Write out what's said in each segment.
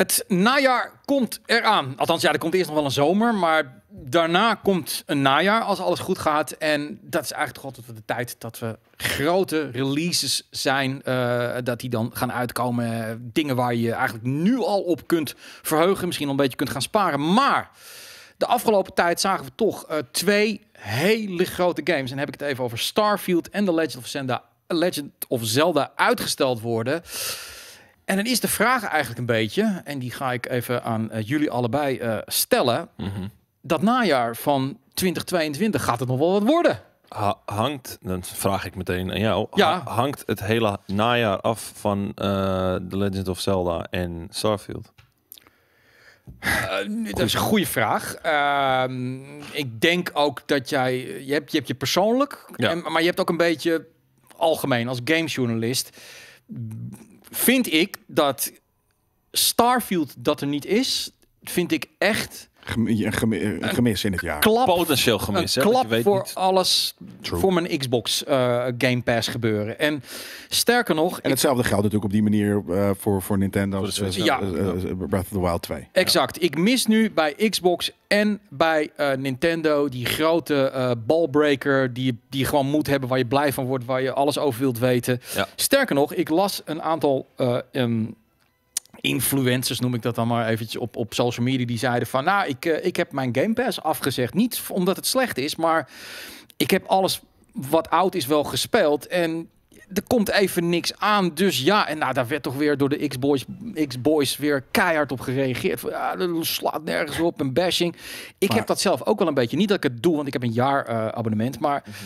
Het najaar komt eraan. Althans, ja, er komt eerst nog wel een zomer, maar daarna komt een najaar als alles goed gaat. En dat is eigenlijk toch altijd de tijd dat we grote releases zijn, eh, dat die dan gaan uitkomen. Dingen waar je eigenlijk nu al op kunt verheugen, misschien al een beetje kunt gaan sparen. Maar de afgelopen tijd zagen we toch eh, twee hele grote games. En dan heb ik het even over Starfield en The Legend of Zelda, Legend of Zelda uitgesteld worden. En dan is de vraag eigenlijk een beetje, en die ga ik even aan eh, jullie allebei eh, stellen. Mhm. Dat najaar van 2022 gaat het nog wel wat worden. hangt, dan vraag ik meteen aan jou, ja. hangt het hele najaar af van uh, The Legend of Zelda en Starfield? dat is een goede vraag. Ehm, ik denk ook dat jij... Je hebt je, hebt je persoonlijk, maar je hebt ook een beetje algemeen als gamejournalist vind ik dat Starfield dat er niet is, vind ik echt een gemis in het jaar. Potentieel gemis. Een klap weet voor alles voor mijn Xbox eh, Game Pass gebeuren. En sterker nog... En hetzelfde geldt natuurlijk op die manier eh, voor, voor Nintendo. Voor eh, ja. Breath of the Wild 2. Exact. Ik mis nu bij Xbox en bij Nintendo die grote balbreaker die, die je gewoon moet hebben, waar je blij van wordt, waar je alles over wilt weten. Sterker nog, ik las een aantal... Ehm, influencers noem ik dat dan maar eventjes op, op social media die zeiden van nou ik, eh, ik heb mijn Game Pass afgezegd niet omdat het slecht is maar ik heb alles wat oud is wel gespeeld en er komt even niks aan. Dus ja, en nou, daar werd toch weer door de X-Boys, X-Boys weer keihard op gereageerd. Van, ja, dat slaat nergens op een bashing. Ik heb dat zelf ook wel een beetje. Niet dat ik het doe, want ik heb een jaar eh, abonnement. Maar mhm.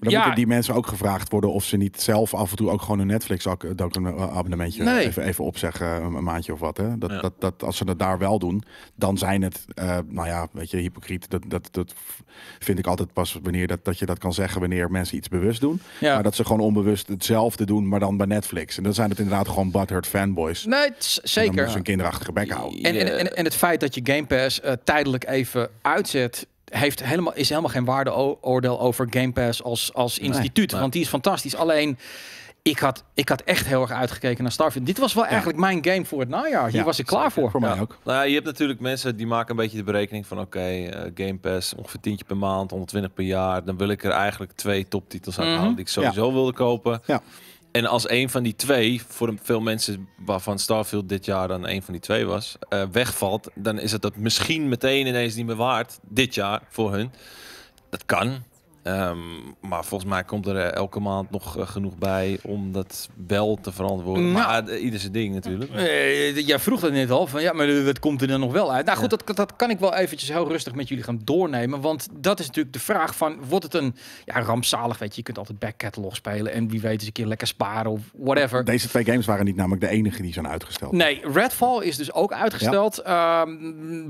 Dan ja. moeten die mensen ook gevraagd worden of ze niet zelf af en toe ook gewoon een Netflix eh, eh, abonnementje nee. even, even opzeggen, een maandje of wat. Hè? Dat, dat, dat, als ze dat daar wel doen, dan zijn het, eh, nou ja, weet je, hypocriet. Dat, dat, dat vind ik altijd pas wanneer dat, dat je dat kan zeggen wanneer mensen iets bewust doen. Ja. Maar dat ze gewoon onbewust hetzelfde doen, maar dan bij Netflix. En dan zijn het inderdaad gewoon butthurt fanboys. Nee, zeker. een kinderachtige bek houden. En, en, en, het feit dat je Game Pass tijdelijk even uitzet, heeft helemaal, is helemaal geen waardeoordeel over Game Pass als, als instituut. Want die is fantastisch. Alleen, ik had, ik had echt heel erg uitgekeken naar Starfield. Dit was wel eigenlijk mijn game voor het najaar. Hier was ik klaar voor. Voor mij ook. Nou, je hebt natuurlijk mensen die maken een beetje de berekening van... oké, eh, Game Pass ongeveer tientje per maand, 120 per jaar. Dan wil ik er eigenlijk twee toptitels aan mhm. halen die ik sowieso wilde kopen. Ja. En als een van die twee, voor veel mensen waarvan Starfield dit jaar dan een van die twee was, eh, wegvalt, dan is het dat misschien meteen ineens niet meer waard dit jaar voor hun. Dat kan. Ehm, maar volgens mij komt er eh, elke maand nog eh, genoeg bij om dat wel te verantwoorden. maar uh, ieder zijn ding natuurlijk. jij ja, vroeg het net al, van ja, maar wat komt er dan nog wel uit? Nou goed, dat, dat kan ik wel eventjes heel rustig met jullie gaan doornemen. Want dat is natuurlijk de vraag van, wordt het een ja, rampzalig, weet je, je kunt altijd back catalog spelen en wie weet eens een keer lekker sparen of whatever. Deze twee games waren niet namelijk de enige die zijn uitgesteld. Nee, Redfall is dus ook uitgesteld. Ja. Ehm,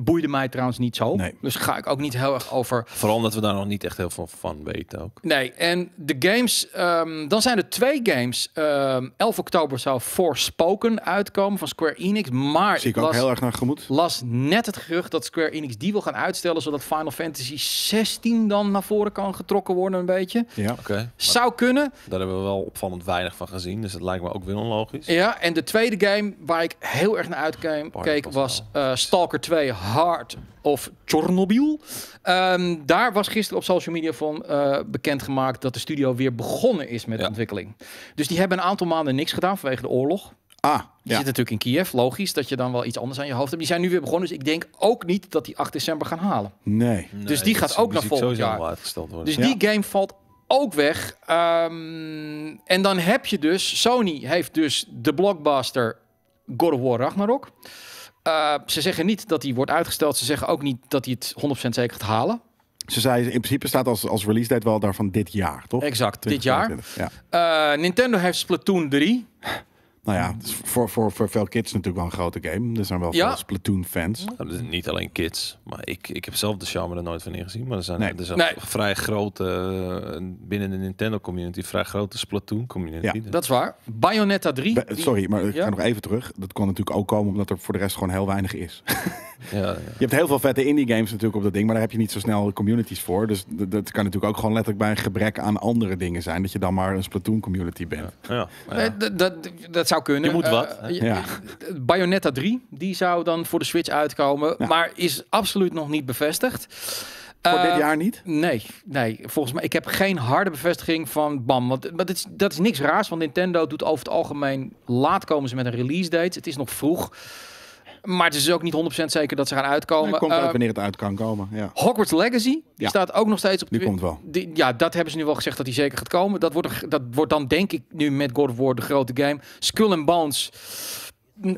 boeide mij trouwens niet zo. Dus ga ik ook niet heel erg over. Vooral omdat we daar nog niet echt heel veel van Weet ook. Nee, en de games, ehm, dan zijn er twee games. 11 ehm, oktober zou Forspoken uitkomen van Square Enix, maar Zie ik, ook heel erg naar gemoed. Las net het gerucht dat Square Enix die wil gaan uitstellen, zodat Final Fantasy 16 dan naar voren kan getrokken worden een beetje. Ja, oké. Zou kunnen. Daar hebben we wel opvallend weinig van gezien, dus dat lijkt me ook weer onlogisch. Ja, en de tweede game waar ik heel erg naar uitkeek was eh, Stalker 2 Hard of Chernobyl. Ehm, daar was gisteren op social media van eh, bekend gemaakt dat de studio weer begonnen is met ontwikkeling. Dus die hebben een aantal maanden niks gedaan vanwege de oorlog. Ah, die ja. zit natuurlijk in Kiev. Logisch dat je dan wel iets anders aan je hoofd hebt. Die zijn nu weer begonnen, dus ik denk ook niet dat die 8 december gaan halen. Nee. dus die gaat ook naar volgend jaar. Dus die game valt ook weg. Ehm, en dan heb je dus... Sony heeft dus de blockbuster God of War Ragnarok. Eh, ze zeggen niet dat die wordt uitgesteld. Ze zeggen ook niet dat hij het 100% zeker gaat halen. Ze zei in principe staat als, als release date wel daarvan dit jaar, toch? Exact, dit jaar. Ja. Eh, Nintendo heeft Splatoon 3. Nou ja, voor, voor, voor veel kids natuurlijk wel een grote game. Er zijn wel ja. veel Splatoon-fans. Nou, niet alleen kids, maar ik, ik heb zelf de charme er nooit van ingezien. Maar er zijn, er vrij grote, eh, binnen de Nintendo-community, vrij grote Splatoon-community. Ja. Dus dat is waar. Bayonetta 3. sorry, maar ik ga nog even terug. Dat kon natuurlijk ook komen omdat er voor de rest gewoon heel weinig is. ja, Je hebt heel veel vette indie-games natuurlijk op dat ding, maar daar heb je niet zo snel communities voor. Dus dat kan natuurlijk ook gewoon letterlijk bij een gebrek aan andere dingen zijn. Dat je dan maar een Splatoon-community bent. Ja. dat, dat, dat zou kunnen. Je moet eh, wat. Uh, ja. Eh, Bayonetta 3, die zou dan voor de Switch uitkomen. Maar is absoluut nog niet bevestigd. Voor dit eh, jaar niet? Nee, nee, volgens mij. Ik heb geen harde bevestiging van BAM. Want dat, is, dat is niks raars, want Nintendo doet over het algemeen... laat komen ze met een release date. Het is nog vroeg. Maar het is ook niet 100% zeker dat ze gaan uitkomen. Nee, komt uit eh, wanneer het uit kan komen. Ja. Hogwarts Legacy die staat ook nog steeds op. Die komt wel. ja, dat hebben ze nu wel gezegd dat die zeker gaat komen. Dat wordt, dat wordt dan denk ik nu met God of War de grote game. Skull and Bones. Eh,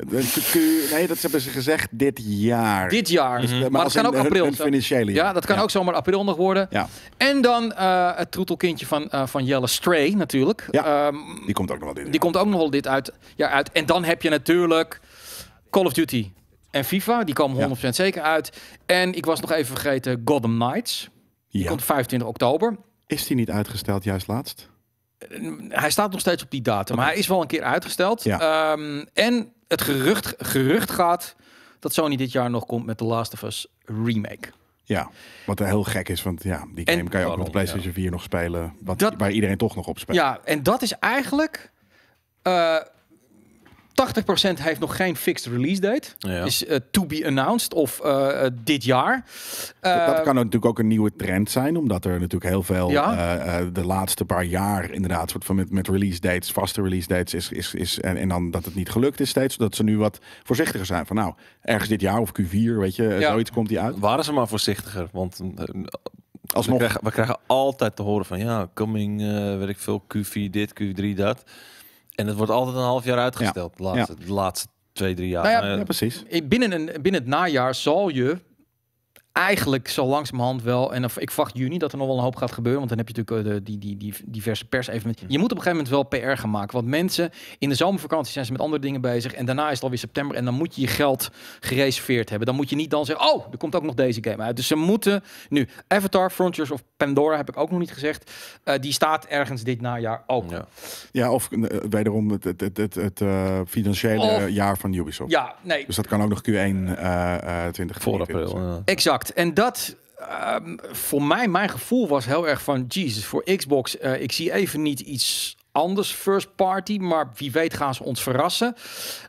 nee, dat hebben ze gezegd dit jaar. Dit jaar. Dus, eh, maar, dat kan ook april. Ja, dat kan ook zomaar april nog worden. Ja. En dan het troetelkindje van, van Jelle Stray natuurlijk. Ja, ehm, die komt ook nog wel dit Die komt ook nog wel dit uit, jaar uit. En dan heb je natuurlijk... Call of Duty en FIFA, die komen 100% zeker uit. En ik was nog even vergeten Gotham Knights. Die ja. komt 25 oktober. Is die niet uitgesteld juist laatst? Eh, hij staat nog steeds op die datum, maar hij is wel een keer uitgesteld. Ehm, en het gerucht, gerucht gaat dat Sony dit jaar nog komt met The Last of Us Remake. Ja, wat heel gek is, want ja, die game kan je ook nog PlayStation 4 nog spelen, wat, dat, waar iedereen toch nog op speelt. Ja, en dat is eigenlijk eh, 80% heeft nog geen fixed release date. Is eh, to be announced of eh, eh, dit jaar. dat kan natuurlijk ook een nieuwe trend zijn, omdat er natuurlijk heel veel de laatste paar jaar inderdaad soort van met, met release dates, vaste release dates is, is, is en, en dan dat het niet gelukt is steeds, zodat ze nu wat voorzichtiger zijn. Van nou, ergens dit jaar of Q4, weet je, zoiets komt die uit. Waren ze maar voorzichtiger, want Alsnog. We, krijgen, we krijgen altijd te horen van ja, coming, weet ik veel, Q4 dit, Q3 dat. En het wordt altijd een half jaar uitgesteld. De laatste, de laatste twee, drie jaar. Nou eh, ja, precies. Binnen, een, binnen het najaar zal je eigenlijk zo langzamerhand wel, en ik wacht juni dat er nog wel een hoop gaat gebeuren, want dan heb je natuurlijk eh, de, die, die, die diverse persevenementen. Mhm. Je moet op een gegeven moment wel PR gaan maken, want mensen in de zomervakantie zijn ze met andere dingen bezig en daarna is het alweer september en dan moet je je geld gereserveerd hebben. Dan moet je niet dan zeggen, oh, er komt ook nog deze game uit. Dus ze moeten nu, Avatar, Frontiers of Pandora heb ik ook nog niet gezegd, eh, die staat ergens dit najaar ook. Ja, ja of eh, wederom het, het, het, het, financiële jaar van Ubisoft. Ja, nee. Dus dat kan ook nog Q1 20 Voor april. Exact. En dat, ehm, voor mij, mijn gevoel was heel erg van... Jesus, voor Xbox, eh, ik zie even niet iets anders first party. Maar wie weet gaan ze ons verrassen.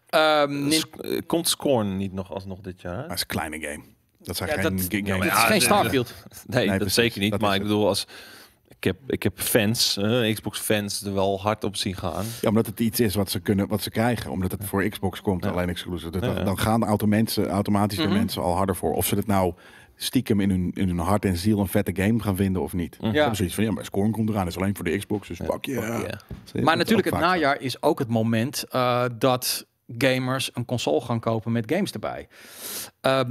Ehm, eh, eh, komt Scorn niet nog alsnog dit jaar? Dat is een kleine game. Dat zijn geen dat, game. Het is geen dus- Starfield. nee, nee dat zeker niet. maar ik bedoel, als... Ik heb, ik heb fans, Xbox-fans, er wel hard op zien gaan. Ja, omdat het iets is wat ze kunnen, wat ze krijgen. Omdat het voor Xbox komt, alleen exclusive. Dus dan gaan de auto mensen, automatisch de mhm. mensen al harder voor. Of ze het nou stiekem in hun, in hun hart en ziel een vette game gaan vinden of niet. Mhm. Ja. precies van, ja, maar Scorn komt eraan, is alleen voor de Xbox, dus pak je. Maar natuurlijk, het najaar is ook het moment eh, dat gamers een console gaan kopen met games erbij. Ehm,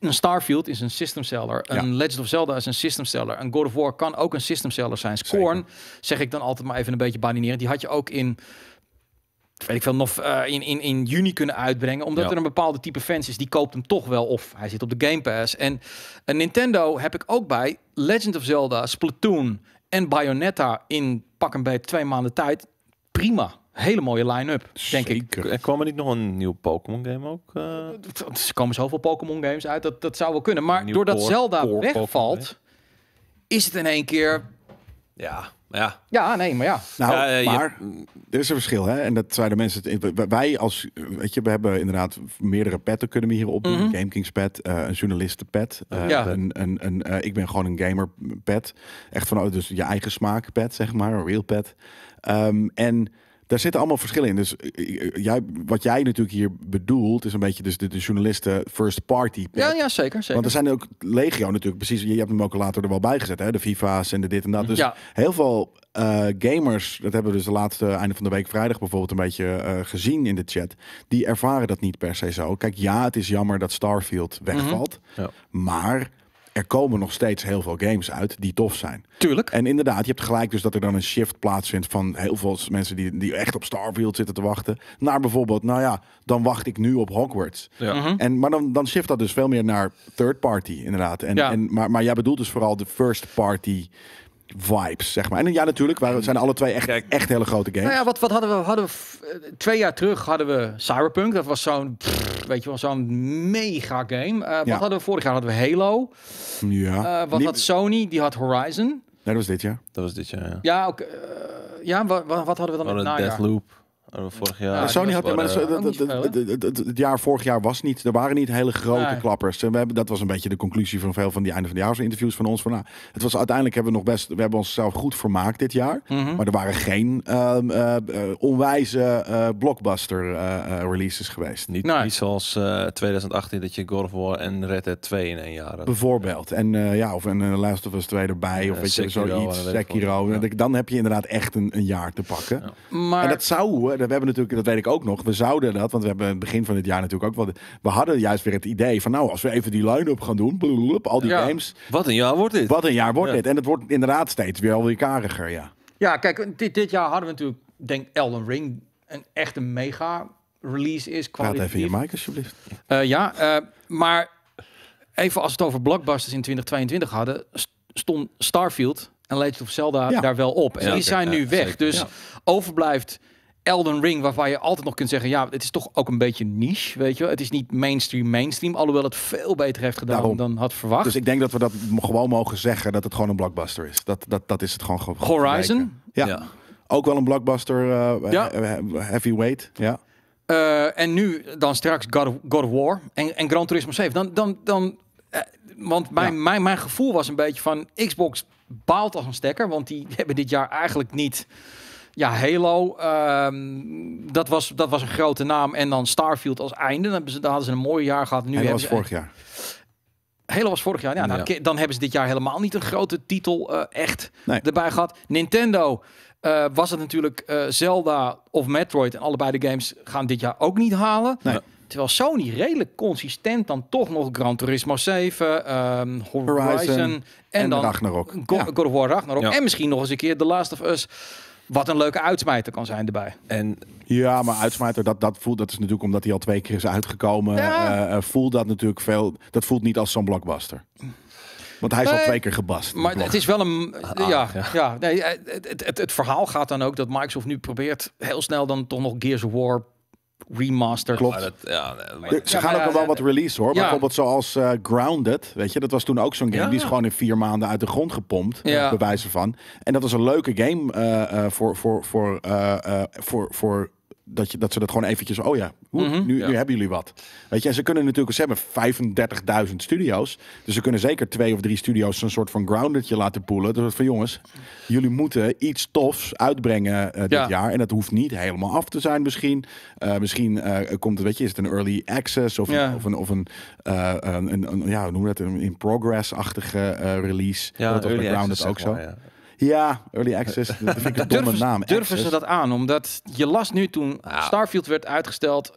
een Starfield is een system seller. Een Legend of Zelda is een system seller. Een God of War kan ook een system seller zijn. Scorn, zeg ik dan altijd maar even een beetje baninerend. Die had je ook in weet ik veel, nog eh, in, in, in juni kunnen uitbrengen. Omdat er een bepaalde type fans is, die koopt hem toch wel. Of hij zit op de Game Pass. En een Nintendo heb ik ook bij Legend of Zelda, Splatoon en Bayonetta in pak en beet twee maanden tijd. Prima. Hele mooie line-up, denk ik. Er kwam niet nog een nieuw Pokémon game ook? Uh... Er komen zoveel Pokémon games uit, dat, dat zou wel kunnen. Maar doordat Zelda wegvalt, is het in één keer... Ja, ja. ja, nee, maar ja. Nou, ja, eh, maar er is een verschil. Hè? En dat zeiden mensen... Wij als... Weet je, we hebben inderdaad meerdere petten kunnen we hier op doen. Mm GameKings pet, eh, een journalistenpet. Eh, ja. Een, een, een, ik ben gewoon een gamer pet. Echt van dus je eigen smaak pet, zeg maar. een Real pet. Ehm, en daar zitten allemaal verschillen in. Dus eh, eh, jij, wat jij natuurlijk hier bedoelt, is een beetje dus de, journalisten first party. Ja, ja, zeker, zeker. Want er zijn ook legio natuurlijk, precies. Je hebt hem ook later er wel bij gezet, hè? De FIFA's en de dit en dat. Dus ja. heel veel eh, gamers, dat hebben we dus de laatste einde van de week vrijdag bijvoorbeeld een beetje gezien in de chat. Die ervaren dat niet per se zo. Kijk, ja, het is jammer dat Starfield mhm. wegvalt. ja. Maar er komen nog steeds heel veel games uit die tof zijn. Tuurlijk. En inderdaad, je hebt gelijk dus dat er dan een shift plaatsvindt van heel veel mensen die, die echt op Starfield zitten te wachten. Naar bijvoorbeeld, nou ja, dan wacht ik nu op Hogwarts. Ja. Mhm. en, maar dan, dan shift dat dus veel meer naar third party inderdaad. En, ja. en, maar, maar jij bedoelt dus vooral de first party vibes, zeg maar. En ja, natuurlijk, we zijn alle twee echt, echt hele grote games. Nou ja, wat, wat hadden we? Hadden we eh, twee jaar terug hadden we Cyberpunk. Dat was zo'n... Weet je wel, zo'n mega game. Eh, wat hadden we vorig jaar? Hadden we Halo. Ja. Eh, wat had Sony? Die had Horizon. Nee, dat was dit jaar. Dat was dit jaar, ja. Ja, eh, ja wat, wat hadden we dan we met Deathloop. Oh, vorig jaar. Sony had, maar eh, het jaar vorig jaar was niet. Er waren niet hele grote klappers. we hebben, dat was een beetje de conclusie van veel van die einde van de jaar interviews van ons. Van, nou, het was uiteindelijk hebben we nog best, we hebben onszelf goed vermaakt dit jaar. Mhm. Maar er waren geen ehm, eh, eh, onwijze blockbuster releases geweest. Niet, niet zoals 2018 dat je God of War en Red Dead 2 in één jaar. Bijvoorbeeld. En ja, of een Last of Us 2 erbij. Of weet je, zoiets. Sekiro. Dan heb je inderdaad echt een, een jaar te pakken. Maar... En dat zou we hebben natuurlijk, dat weet ik ook nog, we zouden dat, want we hebben in het begin van dit jaar natuurlijk ook, we hadden juist weer het idee van nou, als we even die line-up gaan doen, al die games. Wat een jaar wordt dit. Wat een jaar wordt dit. En het wordt inderdaad steeds weer alweer kariger, ja. Ja, kijk, dit, dit jaar hadden we natuurlijk, denk Elden Ring, een echte mega release is. Praat even je mic alsjeblieft. Eh, ja, eh, maar even als we het over blockbusters in 2022 hadden, stond Starfield en Legend of Zelda daar wel op. En die zijn nu weg. Dus overblijft Elden Ring, waarvan je altijd nog kunt zeggen, ja, het is toch ook een beetje niche, weet je wel. Het is niet mainstream, mainstream, alhoewel het veel beter heeft gedaan dan had verwacht. Dus ik denk dat we dat gewoon mogen zeggen, dat het gewoon een blockbuster is. Dat, dat, dat is het gewoon. gewoon Horizon? Ja. Ook wel een blockbuster, uh, heavyweight, ja. en nu dan straks God of, God War en, en Gran Turismo 7. Dan, dan, dan, want mijn, mijn, mijn gevoel was een beetje van Xbox baalt als een stekker. Want die hebben dit jaar eigenlijk niet ja, Halo, ehm, dat, was, dat was een grote naam. En dan Starfield als einde. Dan daar hadden ze een mooi jaar gehad. Nu was vorig jaar. Halo was vorig jaar. Ja, nou, Dan hebben ze dit jaar helemaal niet een grote titel eh, echt erbij gehad. Nintendo eh, was het natuurlijk eh, Zelda of Metroid. En allebei de games gaan dit jaar ook niet halen. Terwijl Sony redelijk consistent dan toch nog Gran Turismo 7, ehm, Horizon, en, en dan Ragnarok. God, of War Ragnarok. En misschien nog eens een keer The Last of Us. Wat een leuke uitsmijter kan zijn erbij. En ja, maar uitsmijter, dat, dat voelt, dat is natuurlijk omdat hij al twee keer is uitgekomen. Eh, eh, voelt dat natuurlijk veel. Dat voelt niet als zo'n blockbuster. Want hij is al twee keer gebast. Maar het is wel een. Ah, ja, ja, ja. nee, eh, het, het, het, verhaal gaat dan ook dat Microsoft nu probeert heel snel dan toch nog Gears of War remastered. Klopt. ja, ze gaan ook nog wel wat release hoor. Bijvoorbeeld zoals Grounded, weet je, dat was toen ook zo'n game. Die is gewoon in vier maanden uit de grond gepompt, ja. Bewijzen van. En dat was een leuke game voor, voor, voor, voor, voor dat, je, dat ze dat gewoon eventjes, oh ja, mhm, nu, nu hebben jullie wat. Weet je, en ze kunnen natuurlijk, ze hebben 35.000 studio's. Dus ze kunnen zeker twee of drie studio's een soort van groundetje laten poelen. Dus van jongens, jullie moeten iets tofs uitbrengen eh, dit jaar. En dat hoeft niet helemaal af te zijn misschien. Eh, misschien eh, komt het, weet je, is het een early access of een, of een, of een, een, ja, noem dat, een in progress-achtige release. Ja, dat was bij Grounded ook zo. Ja, Early Access. Dat vind ik een domme naam. Durven ze dat aan? Omdat je las nu toen Starfield werd uitgesteld,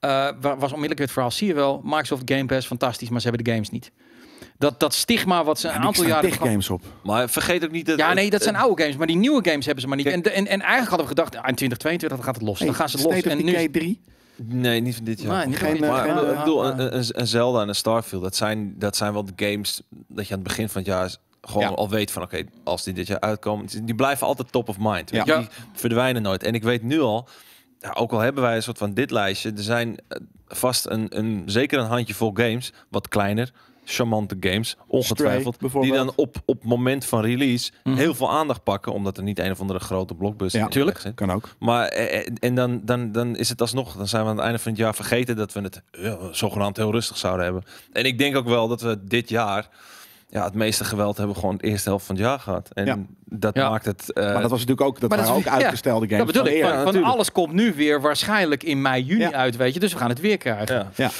eh, was onmiddellijk het verhaal, zie je wel, Microsoft Game Pass, fantastisch, maar ze hebben de games niet. Dat, dat stigma wat ze een aantal jaren... op. Maar vergeet ook niet dat... Ja, nee, dat zijn oude games. Maar die nieuwe games hebben ze maar niet. En, en, eigenlijk hadden we gedacht, ah, in 2022 gaat het los. dan gaan ze los. En nu... 3 Nee, niet van dit jaar. Nee, geen, eh, maar, geen, maar, bedoel, eh, Een, een, Zelda en een Starfield, dat zijn, dat zijn wel de games dat je aan het begin van het jaar gewoon al weet van oké, als die dit jaar uitkomen, die blijven altijd top of mind. Ja. Die verdwijnen nooit. En ik weet nu al, ook al hebben wij een soort van dit lijstje, er zijn eh, vast een, een zeker een handjevol games, wat kleiner, charmante games, ongetwijfeld, die dan op, op moment van release mhm. heel veel aandacht pakken, omdat er niet een of andere grote blockbuster ja, natuurlijk kan ook. Maar eh, eh, en dan, dan, dan is het alsnog, dan zijn we aan het einde van het jaar vergeten dat we het zogenaamd heel rustig zouden hebben. En ik denk ook wel dat we dit jaar ja, het meeste geweld hebben gewoon de eerste helft van het jaar gehad. En dat maakt het... Eh, maar dat was natuurlijk ook, dat waren ook uitgestelde games. Dat bedoel van, van, alles komt nu weer waarschijnlijk in mei, juni uit, weet je. Dus we gaan het weer krijgen. Ja.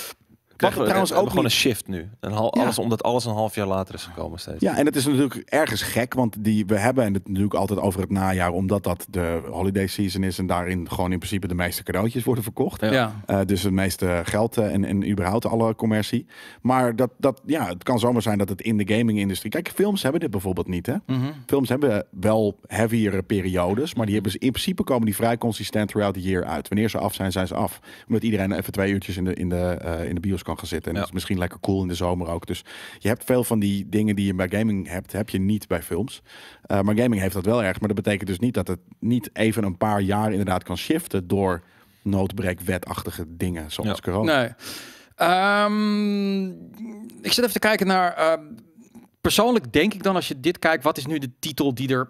Krijgen trouwens ook gewoon een shift nu. alles, omdat alles een half jaar later is gekomen steeds. Ja, en het is natuurlijk ergens gek, want die, we hebben het natuurlijk altijd over het najaar, omdat dat de holiday season is en daarin gewoon in principe de meeste cadeautjes worden verkocht. Eh, dus het meeste geld eh, en, überhaupt alle commercie. Maar dat, dat, ja, het kan zomaar zijn dat het in de gaming-industrie. Kijk, films hebben dit bijvoorbeeld niet. Hè? Mhm. Films hebben wel heavier periodes, maar die hebben ze in principe komen die vrij consistent throughout the year uit. Wanneer ze af zijn, zijn ze af. Omdat iedereen even twee uurtjes in de, in de, eh, in de bioscoop kan gaan zitten. En dat is misschien lekker cool in de zomer ook. Dus je hebt veel van die dingen die je bij gaming hebt, heb je niet bij films. Eh, maar gaming heeft dat wel erg. Maar dat betekent dus niet dat het niet even een paar jaar inderdaad kan shiften door noodbreekwetachtige dingen zoals corona. Nee. Ehm, ik zit even te kijken naar. Eh, persoonlijk denk ik dan, als je dit kijkt, wat is nu de titel die er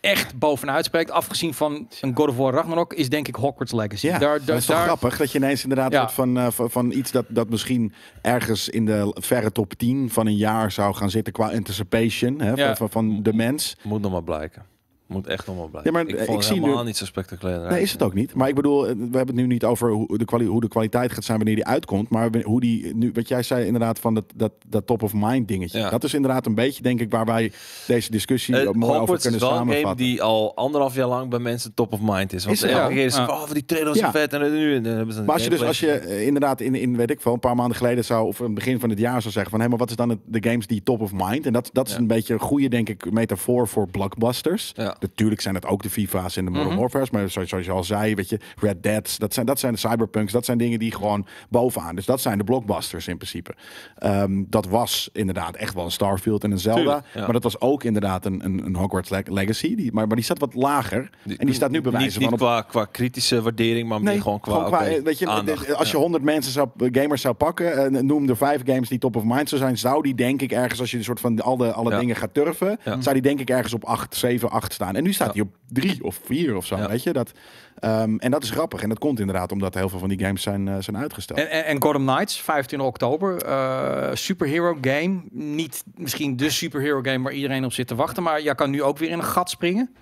echt bovenuit spreekt, afgezien van een God of Ragnarok, is denk ik Hogwarts Legacy. Ja, daar, daar, dat is wel grappig dat je ineens inderdaad ja. Eh, van, van iets dat, dat misschien ergens in de verre top 10 van een jaar zou gaan zitten qua anticipation hè, van, van, de mens. Moet nog maar blijken. Moet echt allemaal blijven. Ja, maar ik, eh, zie helemaal nu... niet zo spectaculair. Nee, is het ook niet. Maar ik bedoel, eh, we hebben het nu niet over hoe de, hoe de kwaliteit gaat zijn wanneer die uitkomt. Maar hoe die nu, wat jij zei inderdaad van dat, dat, top of mind dingetje. Dat is inderdaad een beetje, denk ik, waar wij deze discussie eh, mooi over kunnen is wel samenvatten. Een game die al anderhalf jaar lang bij mensen top of mind is. Want is elke keer is het, oh, die trailer is vet. En nu hebben ze maar als je dus, als je inderdaad in, in, weet ik veel, een paar maanden geleden zou, of het begin van het jaar zou zeggen van, hé, hey, maar wat is dan het, de games die top of mind? En dat, dat is een beetje een goede, denk ik, metafoor voor blockbusters. Ja. Natuurlijk zijn dat ook de FIFA's en de Modern mm Warfare's. Maar zoals, je al zei, weet je, Red Dead's. Dat zijn, dat zijn de cyberpunks. Dat zijn dingen die gewoon bovenaan. Dus dat zijn de blockbusters in principe. Ehm, dat was inderdaad echt wel een Starfield en een Zelda. Maar dat was ook inderdaad een, een, een Hogwarts Legacy. Die, maar, maar die staat wat lager. en die staat nu bij wijze Niet qua, qua kritische waardering, maar nee, gewoon qua, weet je, Als je honderd mensen zou, eh, gamers zou pakken, eh, en noem de vijf games die top of mind zou zijn, zou die denk ik ergens, als je een soort van al de, alle dingen gaat turven, zou die denk ik ergens op 8, 7, 8 staan. En nu staat hij op drie of vier of zo, weet je. Dat, ehm, en dat is grappig. En dat komt inderdaad omdat heel veel van die games zijn, eh, zijn uitgesteld. En, en, en Gotham Knights, 15 oktober. Uh, superhero game. Niet misschien de superhero game waar iedereen op zit te wachten. Maar jij kan nu ook weer in een gat springen.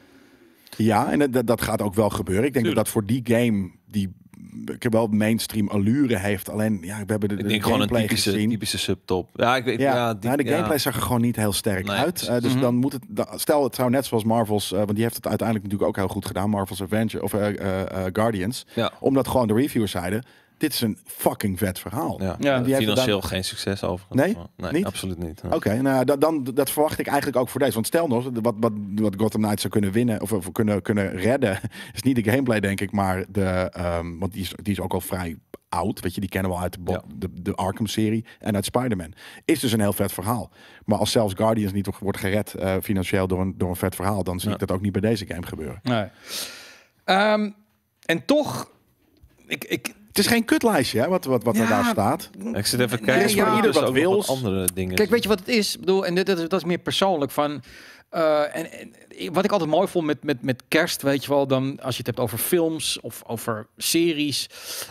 Ja, en dat, dat gaat ook wel gebeuren. Ik denk dat dat voor die game die ik heb wel mainstream allure heeft. Alleen, ja, we hebben de, denk gewoon een typische, gezien. typische subtop. Ja, ik weet, ja, ja nou, de gameplay zag er gewoon niet heel sterk uit. Eh, dus mhm. dan moet het, stel het zou net zoals Marvel's, eh, want die heeft het uiteindelijk natuurlijk ook heel goed gedaan, Marvel's Avengers of eh, Guardians. Omdat gewoon de reviewers zeiden, dit is een fucking vet verhaal. Ja, die financieel dan... geen succes over. Nee? niet? absoluut niet. Oké, nou, dat, dan, dat verwacht ik eigenlijk ook voor deze. Want stel nog, wat, wat, wat Gotham Knights zou kunnen winnen, of, of kunnen, kunnen redden, is niet de gameplay, denk ik, maar de, ehm, want die is, die is ook al vrij oud. Weet je, die kennen we al uit de, de, Arkham-serie en uit Spider-Man. Is dus een heel vet verhaal. Maar als zelfs Guardians niet wordt gered eh, financieel door een, door een vet verhaal, dan zie ik dat ook niet bij deze game gebeuren. Nee. Ehm, en toch, ik, ik, het is geen kutlijstje, hè, wat, wat, wat er daar staat. Ik zit even kijken. is voor ja. ieder wat wil. andere dingen. Kijk, weet je wat het is? Ik bedoel, en dit, dat is, dat is meer persoonlijk van. eh, en, en wat ik altijd mooi vond met, met, met kerst, weet je wel, dan als je het hebt over films of over series.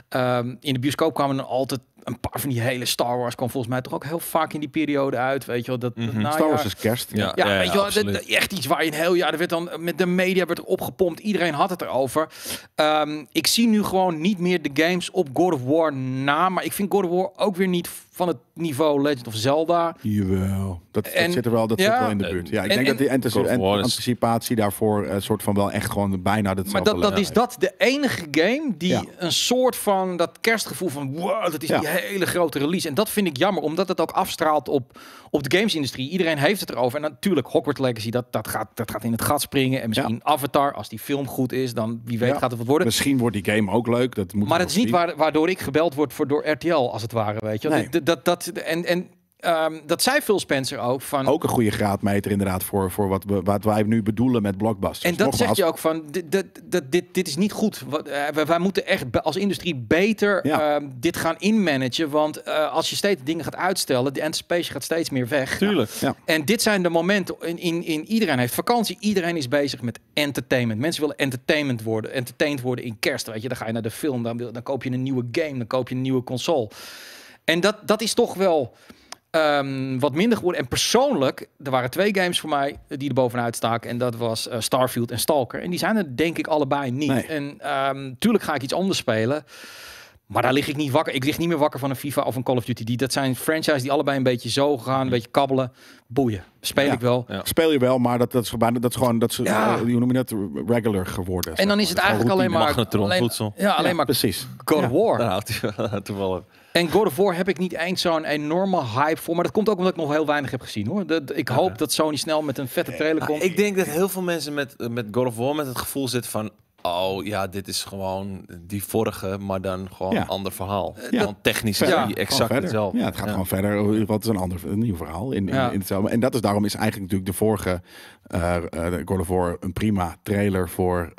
ehm, in de bioscoop kwamen dan altijd een paar van die hele Star Wars kwam volgens mij toch ook heel vaak in die periode uit, weet je wel. Dat, mhm. nou Star Wars is kerst. Ja, ja, weet wel, echt iets waar je een heel jaar, er werd dan met de media werd er opgepompt, iedereen had het erover. Ehm, ik zie nu gewoon niet meer de games op God of War na, maar ik vind God of War ook weer niet van het niveau Legend of Zelda. Jawel, dat, zit er wel, dat ja, zit wel in de buurt. Ja, ik denk dat die en, anticipatie daarvoor een eh, soort van wel echt gewoon bijna hetzelfde. Maar dat, dat is dat de enige game die een soort van dat kerstgevoel van wow, dat is die hele grote release. En dat vind ik jammer, omdat het ook afstraalt op, op de gamesindustrie. Iedereen heeft het erover. En natuurlijk, Hogwarts Legacy, dat, dat, gaat, dat gaat in het gat springen. En misschien Avatar, als die film goed is, dan wie weet gaat het wat worden. Misschien wordt die game ook leuk. Dat moet maar het is niet waardoor ik gebeld word voor, door RTL, als het ware. Weet je? Nee. Dat, dat, dat, en, en Ehm, dat zei Phil Spencer ook. Van... Ook een goede graadmeter inderdaad voor, voor wat, we, wat wij nu bedoelen met blockbusters. En dat zeg zegt je ook van, dit, dit, dit, is niet goed. Eh, wij, moeten echt als industrie beter ehm, dit gaan inmanagen. Want eh, als je steeds dingen gaat uitstellen, de anticipation gaat steeds meer weg. Tuurlijk. Ja. En dit zijn de momenten in, in, in iedereen heeft vakantie. Iedereen is bezig met entertainment. Mensen willen entertainment worden, entertained worden in kerst. Weet je, dan ga je naar de film, dan, wil, dan koop je een nieuwe game, dan koop je een nieuwe console. En dat, dat is toch wel Ehm, wat minder geworden. En persoonlijk, er waren twee games voor mij die er bovenuit staken. En dat was eh, Starfield en Stalker. En die zijn er denk ik allebei niet. En ehm, tuurlijk ga ik iets anders spelen. Maar daar lig ik niet wakker. Ik lig niet meer wakker van een FIFA of een Call of Duty. Die, dat zijn franchises die allebei een beetje zo gaan, een mhm. beetje kabbelen. Boeien. Speel ik wel. Speel je wel, maar dat, dat is, dat is gewoon, dat ze. ja. uh, noem je dat, regular geworden. En dan is het eigenlijk alleen maar... alleen, Ja, alleen maar... Precies. God of War. Nou, toevallig. En God of War heb ik niet eens zo'n enorme hype voor. Maar dat komt ook omdat ik nog heel weinig heb gezien hoor. Dat, ik hoop dat Sony snel met een vette trailer komt. Ik denk dat heel veel mensen met, met God of War met het gevoel zitten van... Oh ja, dit is gewoon die vorige, maar dan gewoon een ander verhaal. Eh, dan technisch die exact hetzelfde. Ja, het gaat gewoon verder. Oh, wat is een ander een nieuw verhaal in, in, hetzelfde. En dat is daarom is eigenlijk natuurlijk de vorige uh, uh, God een prima trailer voor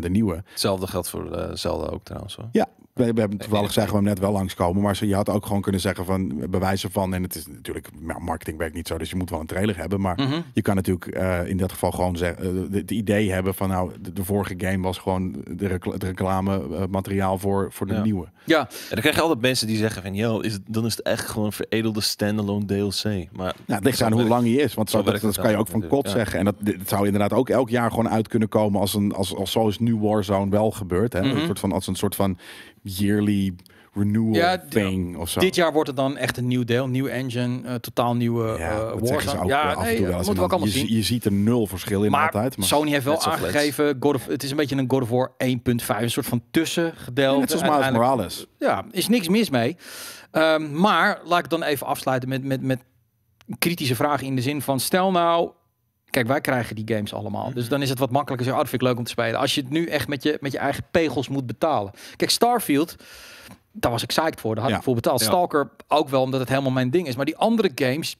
de nieuwe. Hetzelfde geldt voor Zelda ook trouwens. Hoor. Ja, we hebben toevallig zeggen we hem net wel langskomen. Maar je had ook gewoon kunnen zeggen van bewijzen van. En het is natuurlijk, nou, marketing werkt niet zo, dus je moet wel een trailer hebben. Maar mhm. je kan natuurlijk eh, in dat geval gewoon zeggen, het eh, idee hebben van nou, de, vorige game was gewoon de reclame het voor, voor de nieuwe. Ja, en dan krijg je altijd mensen die zeggen van joh, is, dan is het echt gewoon veredelde standalone DLC. Maar ja, nou, het ligt aan hoe lang hij is. Want zo, dat, dat kan je ook van kot zeggen. En dat, zou inderdaad ook elk jaar gewoon uit kunnen komen als een, als, als zoals nu Warzone wel gebeurt. Hè? Mhm. een soort van, als een soort van yearly renewal ja, thing of zo. Dit jaar wordt het dan echt een nieuw deel, nieuw engine, eh, totaal nieuwe ja, uh, eh, Warzone. Ook, ja, nee, wel moet allemaal je, zien. Je ziet er nul verschil in maar altijd. Maar Sony heeft wel aangegeven, God of, het is een beetje een God of 1.5, een soort van tussengedeelte. Net zoals Miles Morales. Ja, is niks mis mee. Ehm, maar laat ik dan even afsluiten met, met, met kritische vragen in de zin van, stel nou, Kijk, wij krijgen die games allemaal. Dus mhm. dan is het wat makkelijker. Zo, oh, vind ik leuk om te spelen. Als je het nu echt met je, met je eigen pegels moet betalen. Kijk, Starfield daar was ik psyched voor. Daar had ik voor betaald. Stalker ook wel, omdat het helemaal mijn ding is. Maar die andere games...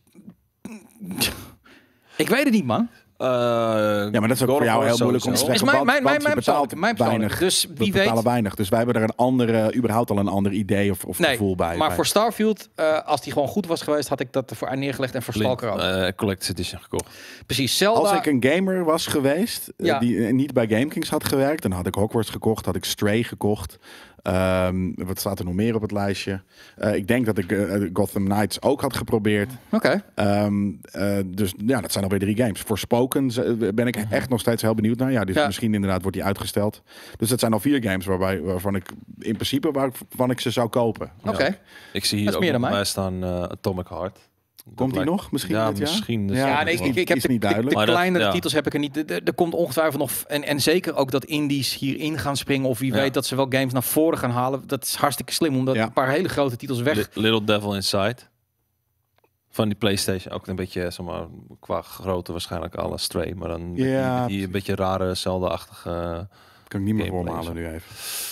ik weet het niet, man ja, maar dat is ook voor jou heel moeilijk om te zeggen. Mijn, mijn, mijn, mijn, betaalt mijn weinig. Dus wie weet. weinig. Dus wij hebben daar een andere, eh, überhaupt al een ander idee of, of gevoel bij. Maar voor Starfield, eh, als die gewoon goed was geweest, had ik dat ervoor neergelegd en voor Stalker ook. Eh, Collect Edition gekocht. Precies. Zelda. Als ik een gamer was geweest, die niet bij GameKings had gewerkt, dan had ik Hogwarts gekocht, had ik Stray gekocht. Ehm, wat staat er nog meer op het lijstje? Eh, ik denk dat ik eh, eh, Gotham Knights ook had geprobeerd. Oké. Ehm, dus ja, dat zijn alweer drie games. Voor Spoken ben ik mhm. echt nog steeds heel benieuwd naar. Ja, dus misschien inderdaad wordt die uitgesteld. Dus dat zijn al vier games waarbij, waarvan ik in principe waarvan ik ze zou kopen. Oké. Ik zie hier ook bij staan Atomic Heart. Komt die nog misschien? Ja, dit jaar? misschien. ja, nee, ik, ik, heb is niet duidelijk. De, kleinere titels heb ik er niet. Er komt ongetwijfeld nog. En, en zeker ook dat indies hierin gaan springen. Of wie weet dat ze wel games naar voren gaan halen. Dat is hartstikke slim. Omdat een paar hele grote titels weg. Little Devil Inside. Van die PlayStation. Ook een beetje zeg qua grootte waarschijnlijk alle Stray. Maar dan die, een beetje rare, zeldenachtige. achtige kan ik niet meer voor halen nu even.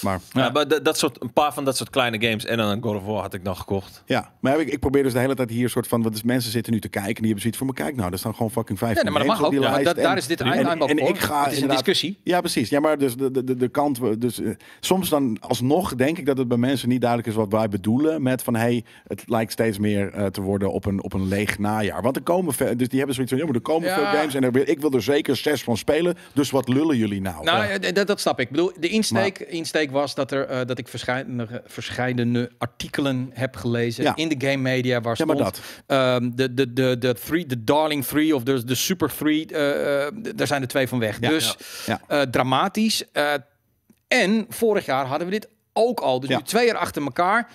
Maar, ja, maar dat soort, een paar van dat soort kleine games en dan een God of War had ik dan gekocht. Ja, maar ik, ik probeer dus de hele tijd hier soort van, wat dus mensen zitten nu te kijken en die hebben zoiets voor me, kijk nou, dat staan gewoon fucking vijf. ja, nee, maar dat mag ook. daar is dit een en, en, ik ga het een discussie. Ja, precies. Ja, maar dus de, de, de, kant, dus eh, soms dan alsnog denk ik dat het bij mensen niet duidelijk is wat wij bedoelen met van, hey, het lijkt steeds meer eh, te worden op een, op een leeg najaar. Want er komen, dus die hebben zoiets van, ja, maar er komen veel games en er, ik wil er zeker zes van spelen, dus wat lullen jullie nou? Nou, dat, dat staat ik. bedoel, de insteek, insteek was dat, er, eh, dat ik verschillende, artikelen heb gelezen in de game media. Waar stond, dat. Ehm, de, de, de, de, three, de Darling 3 of de, de Super 3, uh, eh, eh, daar zijn er twee van weg. dus dramatisch. en vorig jaar hadden we dit ook al. Dus nu twee jaar achter elkaar.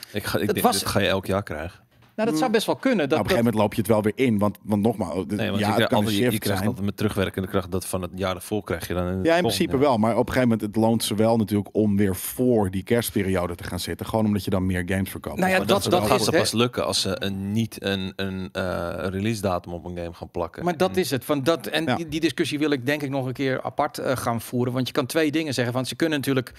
dat ga je elk jaar krijgen. Nou, dat zou best wel kunnen. Nou, dat, op een gegeven moment loop je het wel weer in. Want, want nogmaals, ja, je, je, je krijgt met terugwerkende kracht dat van het jaar ervoor krijg je dan. ja, in principe wel. Maar op een gegeven moment, het loont ze wel natuurlijk om weer voor die kerstperiode te gaan zitten. Gewoon omdat je dan meer games verkoopt. Nou ja, dat, dat, gaat pas lukken als ze een, niet een, een eh, release datum op een game gaan plakken. Maar dat is het. Van dat, en die, discussie wil ik denk ik nog een keer apart eh, gaan voeren. Want je kan twee dingen zeggen. Want ze kunnen natuurlijk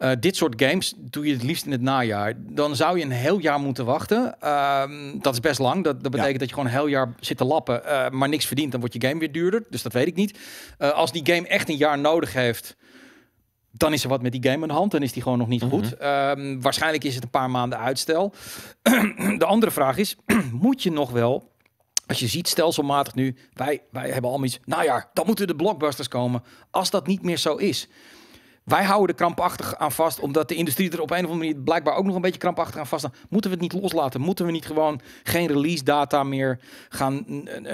eh, dit soort games doe je het liefst in het najaar. Dan zou je een heel jaar moeten wachten. Ehm, dat is best lang. Dat, dat betekent dat je gewoon een heel jaar zit te lappen, eh, maar niks verdient. Dan wordt je game weer duurder. Dus dat weet ik niet. Eh, als die game echt een jaar nodig heeft, dan is er wat met die game aan de hand. Dan is die gewoon nog niet goed. Mhm. Ehm, waarschijnlijk is het een paar maanden uitstel. de andere vraag is: moet je nog wel als je ziet stelselmatig nu, wij, wij hebben al iets, nou ja, dan moeten de blockbusters komen. Als dat niet meer zo is, wij houden er krampachtig aan vast, omdat de industrie er op een of andere manier blijkbaar ook nog een beetje krampachtig aan vast. Moeten we het niet loslaten? Moeten we niet gewoon geen release data meer gaan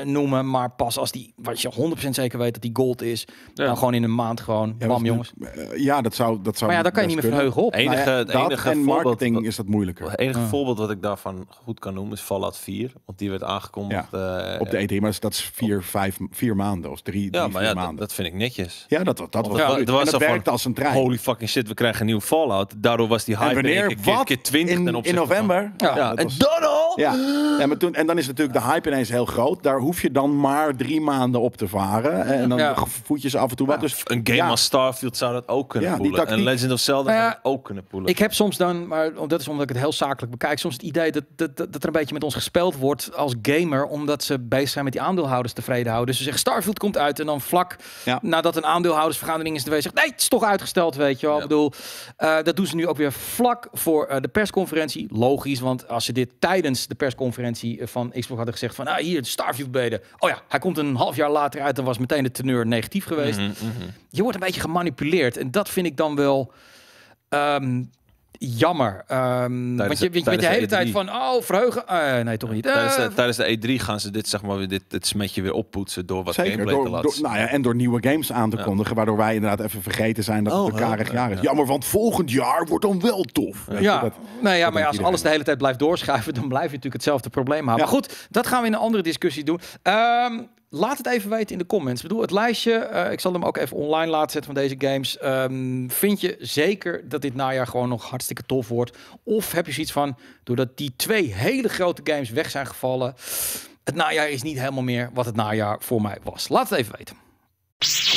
noemen, maar pas als die, wat je 100% zeker weet dat die gold is, dan gewoon in een maand gewoon, ja, bam dus jongens. Eh, ja, dat zou, dat zou. Maar ja, daar kan je niet meer verheugen op. Enige, nou enige en marketing is dat moeilijker. Het enige voorbeeld wat ik daarvan goed kan noemen is Fallout 4, want die werd aangekondigd. Eh, op de E3, maar dat is vier, vijf, vier maanden of drie, ja, drie, maar ja, maanden. Dat, vind ik netjes. Ja, dat, dat, dat, was, dat, was en dat werkte als een Holy fucking shit, we krijgen een nieuwe Fallout. Daardoor was die hype en wanneer, keer, twintig. keer 20 in, november. Ja, en Donald! Ja. Ah. ja maar toen, en dan is natuurlijk de hype ineens heel groot. Daar hoef je dan maar drie maanden op te varen. En dan ja. voetjes af en toe wat. Dus, een game als Starfield zou dat ook kunnen poelen. En Legend of Zelda zou ook kunnen poelen. Ik heb soms dan, maar dat is omdat ik het heel zakelijk bekijk, soms het idee dat, dat, dat, er een beetje met ons gespeeld wordt als gamer. Omdat ze bezig zijn met die aandeelhouders tevreden houden. Dus ze zeggen Starfield komt uit en dan vlak nadat een aandeelhoudersvergadering is geweest, zegt nee, het is toch uitgesteld, weet je wel. Ik bedoel, eh, dat doen ze nu ook weer vlak voor eh, de persconferentie. Logisch, want als je dit tijdens de persconferentie eh, van Xbox hadden gezegd van... Ah, hier, Starfield beden. Oh ja, hij komt een half jaar later uit en was meteen de teneur negatief geweest. Mhm, mhm. Je wordt een beetje gemanipuleerd. En dat vind ik dan wel... Ehm, jammer. Ehm, want je, bent de hele tijd e van, oh, verheugen. Eh, nee, toch niet. Eh, tijdens de, tijdens, de, E3 gaan ze dit, zeg maar, dit, dit smetje weer oppoetsen door wat Zeker, gameplay door, te laten. nou ja, en door nieuwe games aan te kondigen, waardoor wij inderdaad even vergeten zijn dat oh, het een karig jaar is. Jammer, want volgend jaar wordt dan wel tof. Ja, ja. Dat, nou ja, maar als alles de hele tijd blijft doorschuiven, dan blijf je natuurlijk hetzelfde probleem hebben. Maar goed, dat gaan we in een andere discussie doen. Ehm, Laat het even weten in de comments. Ik bedoel, het lijstje, eh, ik zal hem ook even online laten zetten van deze games. Ehm, vind je zeker dat dit najaar gewoon nog hartstikke tof wordt? Of heb je zoiets van, doordat die twee hele grote games weg zijn gevallen, het najaar is niet helemaal meer wat het najaar voor mij was? Laat het even weten.